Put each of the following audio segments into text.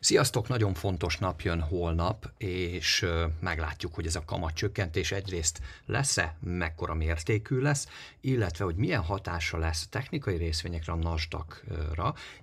Sziasztok, nagyon fontos nap jön holnap, és meglátjuk, hogy ez a kamatcsökkentés egyrészt lesz-e, mekkora mértékű lesz, illetve hogy milyen hatása lesz a technikai részvényekre, a nasdaq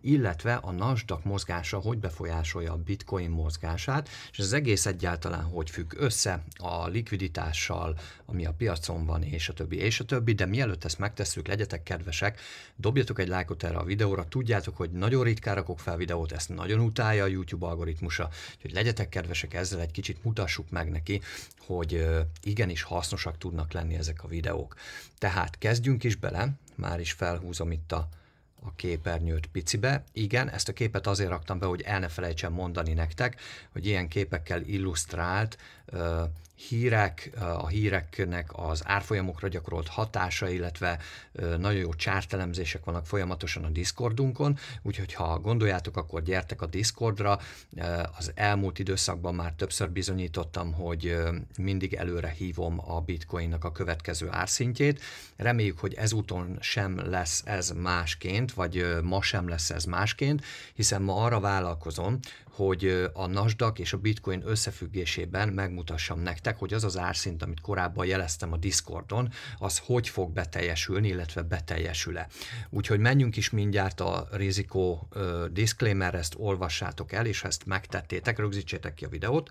illetve a Nasdaq mozgása hogy befolyásolja a bitcoin mozgását, és az egész egyáltalán hogy függ össze a likviditással, ami a piacon van, és a többi, és a többi, de mielőtt ezt megtesszük, legyetek kedvesek, dobjatok egy lájkot erre a videóra, tudjátok, hogy nagyon ritkán rakok fel videót, ezt nagyon utálja a YouTube algoritmusa. Úgyhogy legyetek kedvesek ezzel egy kicsit mutassuk meg neki, hogy igenis hasznosak tudnak lenni ezek a videók. Tehát kezdjünk is bele, már is felhúzom itt a a képernyőt picibe. Igen, ezt a képet azért raktam be, hogy el ne felejtsen mondani nektek, hogy ilyen képekkel illusztrált uh, hírek, uh, a híreknek az árfolyamokra gyakorolt hatása, illetve uh, nagyon jó csártelemzések vannak folyamatosan a Discordunkon, úgyhogy ha gondoljátok, akkor gyertek a Discordra. Az elmúlt időszakban már többször bizonyítottam, hogy mindig előre hívom a bitcoinnak a következő árszintjét. Reméljük, hogy ezúton sem lesz ez másként, vagy ma sem lesz ez másként, hiszen ma arra vállalkozom, hogy a Nasdaq és a Bitcoin összefüggésében megmutassam nektek, hogy az az árszint, amit korábban jeleztem a Discordon, az hogy fog beteljesülni, illetve beteljesül-e. Úgyhogy menjünk is mindjárt a rizikó disclaimer, ezt olvassátok el, és ha ezt megtettétek, rögzítsétek ki a videót,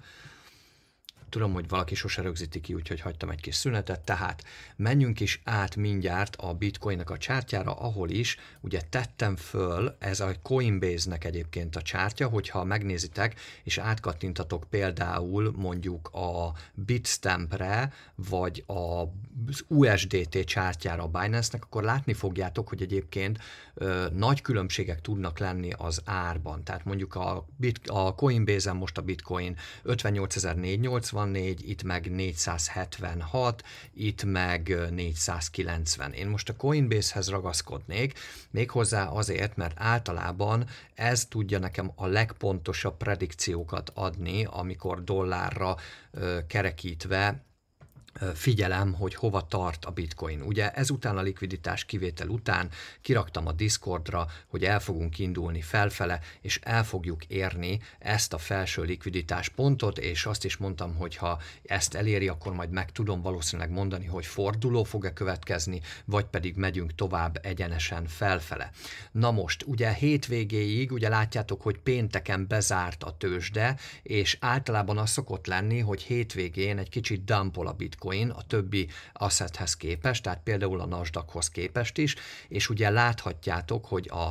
Tudom, hogy valaki sose rögzíti ki, úgyhogy hagytam egy kis szünetet, tehát menjünk is át mindjárt a bitcoinnak a csártyára, ahol is ugye tettem föl, ez a Coinbase-nek egyébként a csártya, hogyha megnézitek, és átkattintatok például mondjuk a Bitstamp-re, vagy az USDT csártyára a Binance-nek, akkor látni fogjátok, hogy egyébként ö, nagy különbségek tudnak lenni az árban. Tehát mondjuk a, bit, a Coinbase-en most a bitcoin 58.480, 464, itt meg 476, itt meg 490. Én most a Coinbase-hez ragaszkodnék, méghozzá azért, mert általában ez tudja nekem a legpontosabb predikciókat adni, amikor dollárra kerekítve figyelem, hogy hova tart a bitcoin. Ugye ezután a likviditás kivétel után kiraktam a Discordra, hogy el fogunk indulni felfele, és el fogjuk érni ezt a felső likviditás pontot, és azt is mondtam, hogy ha ezt eléri, akkor majd meg tudom valószínűleg mondani, hogy forduló fog-e következni, vagy pedig megyünk tovább egyenesen felfele. Na most, ugye hétvégéig, ugye látjátok, hogy pénteken bezárt a tőzsde, és általában az szokott lenni, hogy hétvégén egy kicsit dumpol a bitcoin, bitcoin a többi assethez képest, tehát például a nasdaqhoz képest is, és ugye láthatjátok, hogy a,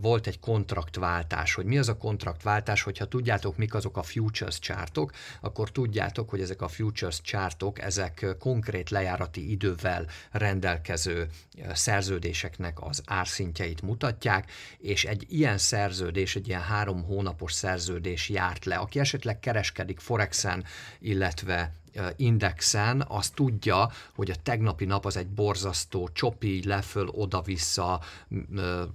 volt egy kontraktváltás, hogy mi az a kontraktváltás, hogyha tudjátok, mik azok a futures csártok, akkor tudjátok, hogy ezek a futures csártok, ezek konkrét lejárati idővel rendelkező szerződéseknek az árszintjeit mutatják, és egy ilyen szerződés, egy ilyen három hónapos szerződés járt le. Aki esetleg kereskedik Forexen, illetve indexen, az tudja, hogy a tegnapi nap az egy borzasztó csopi, leföl, oda-vissza,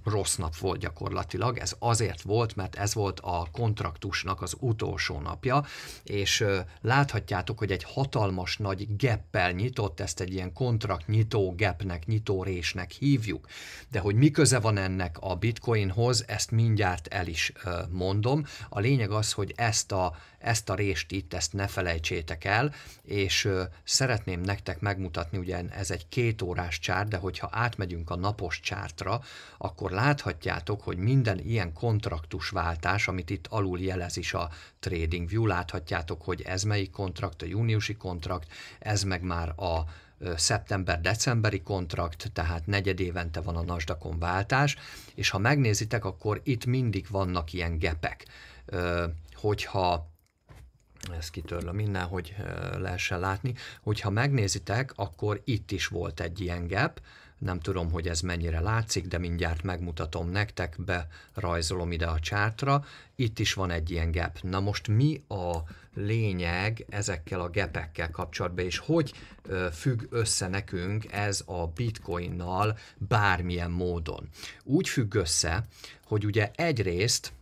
rossz nap volt gyakorlatilag. Ez azért volt, mert ez volt a kontraktusnak az utolsó napja, és láthatjátok, hogy egy hatalmas nagy geppel nyitott, ezt egy ilyen kontrakt nyitó gapnek, nyitó résnek hívjuk. De hogy mi köze van ennek a bitcoinhoz, ezt mindjárt el is mondom. A lényeg az, hogy ezt a, ezt a részt itt, ezt ne felejtsétek el, és szeretném nektek megmutatni, ugye ez egy két órás csár, de hogyha átmegyünk a napos csártra, akkor láthatjátok, hogy minden ilyen kontraktus váltás, amit itt alul jelez is a view, láthatjátok, hogy ez melyik kontrakt, a júniusi kontrakt, ez meg már a szeptember-decemberi kontrakt, tehát negyed évente van a nasdakon váltás, és ha megnézitek, akkor itt mindig vannak ilyen gepek. Hogyha ezt kitörlő minden, hogy lehessen látni. Hogyha megnézitek, akkor itt is volt egy ilyen gap, nem tudom, hogy ez mennyire látszik, de mindjárt megmutatom nektek, berajzolom ide a csártra. Itt is van egy ilyen gap. Na most mi a lényeg ezekkel a gepekkel kapcsolatban, és hogy függ össze nekünk ez a bitcoinnal bármilyen módon? Úgy függ össze, hogy ugye egyrészt,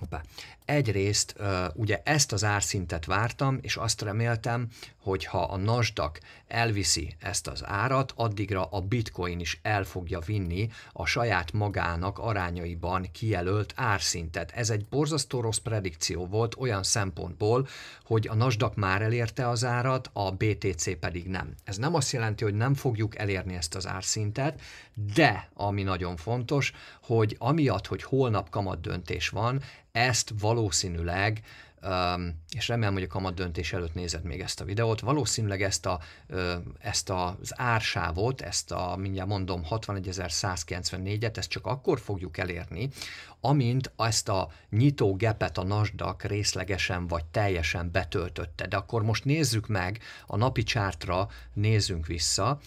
opa egyrészt ugye ezt az árszintet vártam, és azt reméltem, hogy ha a Nasdaq elviszi ezt az árat, addigra a bitcoin is el fogja vinni a saját magának arányaiban kijelölt árszintet. Ez egy borzasztó rossz predikció volt olyan szempontból, hogy a Nasdaq már elérte az árat, a BTC pedig nem. Ez nem azt jelenti, hogy nem fogjuk elérni ezt az árszintet, de ami nagyon fontos, hogy amiatt, hogy holnap kamat döntés van, ezt valószínűleg és remélem, hogy a kamat döntés előtt nézed még ezt a videót. Valószínűleg ezt, a, ezt az ársávot, ezt a mindjárt mondom 61.194-et, ezt csak akkor fogjuk elérni, amint ezt a nyitó gepet a nasdaq részlegesen vagy teljesen betöltötte. De akkor most nézzük meg, a napi csártra nézzünk vissza,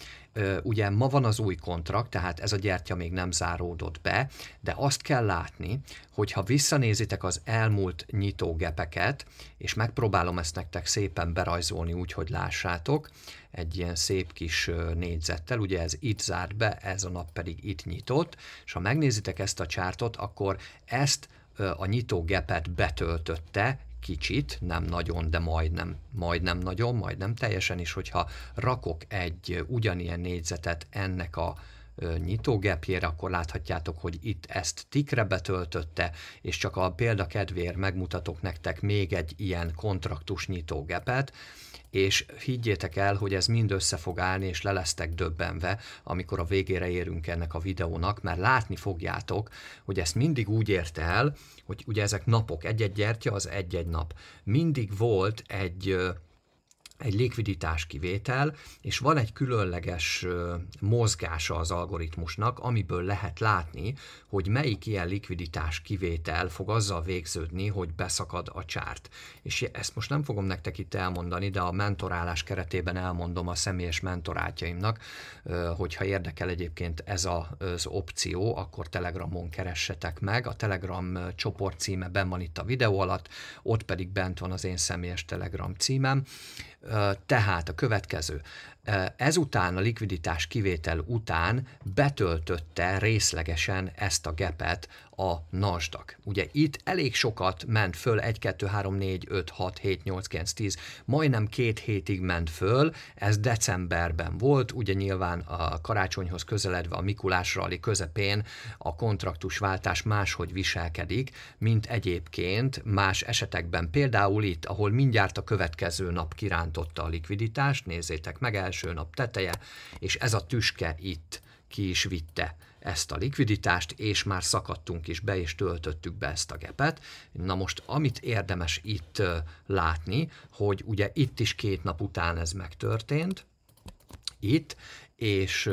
ugye ma van az új kontrakt, tehát ez a gyertya még nem záródott be, de azt kell látni, hogy ha visszanézitek az elmúlt nyitógepeket, és megpróbálom ezt nektek szépen berajzolni úgy, hogy lássátok, egy ilyen szép kis négyzettel, ugye ez itt zárt be, ez a nap pedig itt nyitott, és ha megnézitek ezt a csártot, akkor ezt a nyitó gepet betöltötte kicsit, nem nagyon, de majdnem, majdnem nagyon, majdnem teljesen is, hogyha rakok egy uh, ugyanilyen négyzetet ennek a nyitógepjére, akkor láthatjátok, hogy itt ezt tikre betöltötte, és csak a példakedvéért megmutatok nektek még egy ilyen kontraktus nyitógepet, és higgyétek el, hogy ez mind össze fog állni, és le lesztek döbbenve, amikor a végére érünk ennek a videónak, mert látni fogjátok, hogy ezt mindig úgy érte el, hogy ugye ezek napok, egy-egy gyertya az egy-egy nap. Mindig volt egy egy likviditás kivétel, és van egy különleges mozgása az algoritmusnak, amiből lehet látni, hogy melyik ilyen likviditás kivétel fog azzal végződni, hogy beszakad a csárt. És ezt most nem fogom nektek itt elmondani, de a mentorálás keretében elmondom a személyes mentorátjaimnak, hogyha érdekel egyébként ez az opció, akkor Telegramon keressetek meg. A Telegram csoport címe ben van itt a videó alatt, ott pedig bent van az én személyes Telegram címem. Tehát a következő. Ezután a likviditás kivétel után betöltötte részlegesen ezt a gepet a NASDAQ. Ugye itt elég sokat ment föl, 1, 2, 3, 4, 5, 6, 7, 8, 9, 10, majdnem két hétig ment föl, ez decemberben volt, ugye nyilván a karácsonyhoz közeledve a Mikulás rally közepén a kontraktusváltás máshogy viselkedik, mint egyébként más esetekben. Például itt, ahol mindjárt a következő nap kirántotta a likviditást, nézzétek meg, első nap teteje, és ez a tüske itt ki is vitte ezt a likviditást, és már szakadtunk is be, és töltöttük be ezt a gepet. Na most, amit érdemes itt látni, hogy ugye itt is két nap után ez megtörtént, itt, és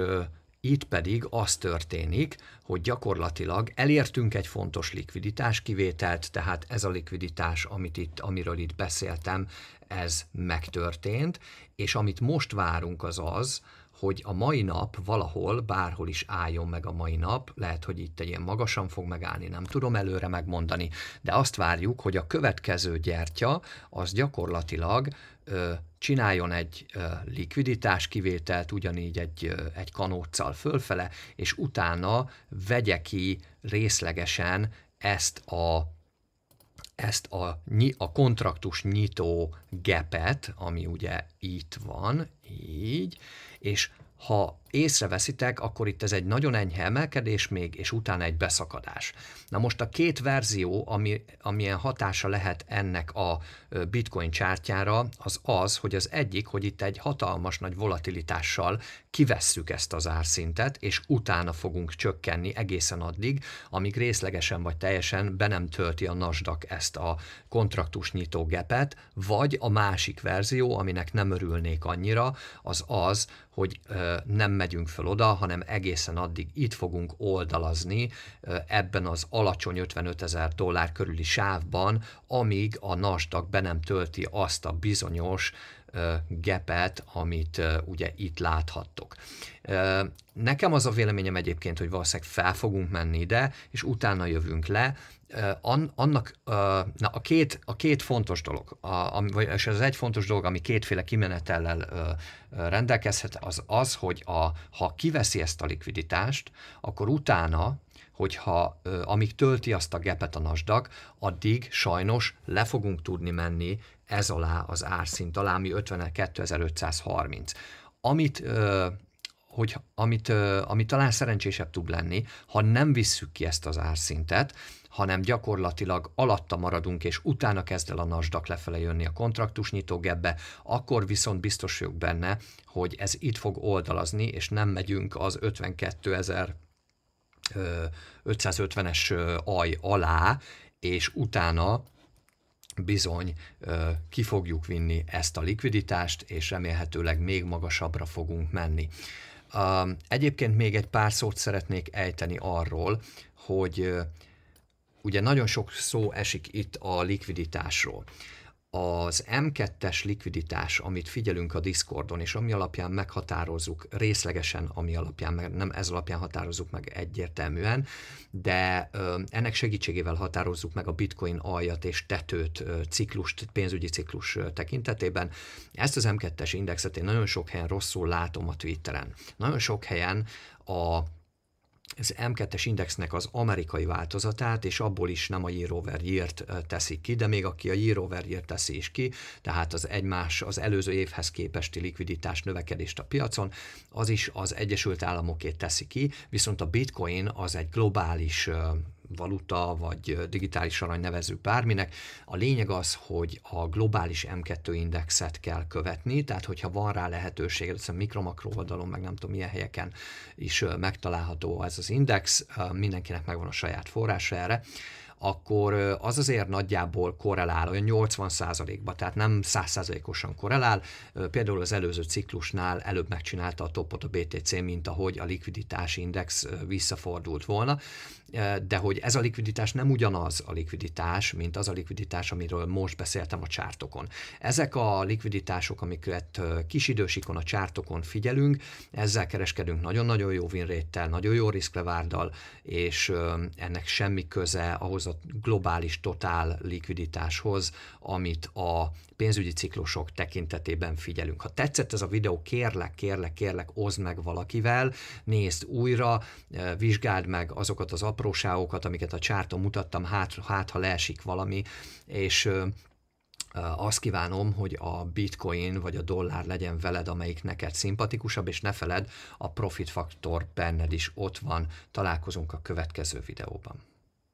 itt pedig az történik, hogy gyakorlatilag elértünk egy fontos likviditás kivételt, tehát ez a likviditás, amit itt, amiről itt beszéltem, ez megtörtént, és amit most várunk az az, hogy a mai nap valahol, bárhol is álljon meg a mai nap, lehet, hogy itt egy ilyen magasan fog megállni, nem tudom előre megmondani, de azt várjuk, hogy a következő gyertya az gyakorlatilag ö, csináljon egy ö, likviditás kivételt, ugyanígy egy, ö, egy kanóccal fölfele, és utána vegye ki részlegesen ezt a ezt a, a kontraktus nyitó gepet, ami ugye itt van, így, és ha észreveszitek, akkor itt ez egy nagyon enyhe emelkedés még, és utána egy beszakadás. Na most a két verzió, ami, amilyen hatása lehet ennek a bitcoin csártyára, az az, hogy az egyik, hogy itt egy hatalmas nagy volatilitással kivesszük ezt az árszintet, és utána fogunk csökkenni egészen addig, amíg részlegesen vagy teljesen be nem tölti a Nasdaq ezt a kontraktus nyitó gepet, vagy a másik verzió, aminek nem örülnék annyira, az az, hogy nem megyünk föl oda, hanem egészen addig itt fogunk oldalazni ebben az alacsony 55 ezer dollár körüli sávban, amíg a NASDAQ be nem tölti azt a bizonyos gepet, amit ugye itt láthattok. Nekem az a véleményem egyébként, hogy valószínűleg fel fogunk menni ide, és utána jövünk le. Annak na a, két, a két fontos dolog, a, vagy és az egy fontos dolog, ami kétféle kimenetellel rendelkezhet, az az, hogy a, ha kiveszi ezt a likviditást, akkor utána hogyha ö, amíg tölti azt a gepet a nasdak, addig sajnos le fogunk tudni menni ez alá az árszint alá, ami 52530. Amit ö, hogy amit, ö, amit talán szerencsésebb tud lenni, ha nem visszük ki ezt az árszintet, hanem gyakorlatilag alatta maradunk, és utána kezd el a nasdak lefele jönni a kontraktus nyitógebbe, akkor viszont biztos vagyok benne, hogy ez itt fog oldalazni, és nem megyünk az 52 ezer 550-es aj alá, és utána bizony ki fogjuk vinni ezt a likviditást, és remélhetőleg még magasabbra fogunk menni. Egyébként még egy pár szót szeretnék ejteni arról, hogy ugye nagyon sok szó esik itt a likviditásról az M2-es likviditás, amit figyelünk a Discordon, és ami alapján meghatározzuk részlegesen, ami alapján, mert nem ez alapján határozzuk meg egyértelműen, de ennek segítségével határozzuk meg a bitcoin aljat és tetőt ciklust, pénzügyi ciklus tekintetében. Ezt az M2-es indexet én nagyon sok helyen rosszul látom a Twitteren. Nagyon sok helyen a az M2-es indexnek az amerikai változatát, és abból is nem a year over year teszik ki, de még aki a year over year teszi is ki, tehát az egymás, az előző évhez képesti likviditás növekedést a piacon, az is az Egyesült Államokét teszi ki, viszont a bitcoin az egy globális valuta, vagy digitális arany nevező bárminek. A lényeg az, hogy a globális M2 indexet kell követni, tehát hogyha van rá lehetőség, a mikromakró oldalon, meg nem tudom milyen helyeken is megtalálható ez az index, mindenkinek megvan a saját forrása erre akkor az azért nagyjából korrelál, olyan 80%-ba, tehát nem 100%-osan korrelál. Például az előző ciklusnál előbb megcsinálta a topot a BTC, mint ahogy a likviditási index visszafordult volna, de hogy ez a likviditás nem ugyanaz a likviditás, mint az a likviditás, amiről most beszéltem a csártokon. Ezek a likviditások, amiket kis idősikon a csártokon figyelünk, ezzel kereskedünk nagyon-nagyon jó vinréttel, nagyon jó riszklevárdal, és ennek semmi köze ahhoz meghatározott globális totál likviditáshoz, amit a pénzügyi ciklusok tekintetében figyelünk. Ha tetszett ez a videó, kérlek, kérlek, kérlek, oszd meg valakivel, nézd újra, eh, vizsgáld meg azokat az apróságokat, amiket a csárton mutattam, hát, hát ha leesik valami, és eh, azt kívánom, hogy a bitcoin vagy a dollár legyen veled, amelyik neked szimpatikusabb, és ne feled, a profit faktor benned is ott van. Találkozunk a következő videóban.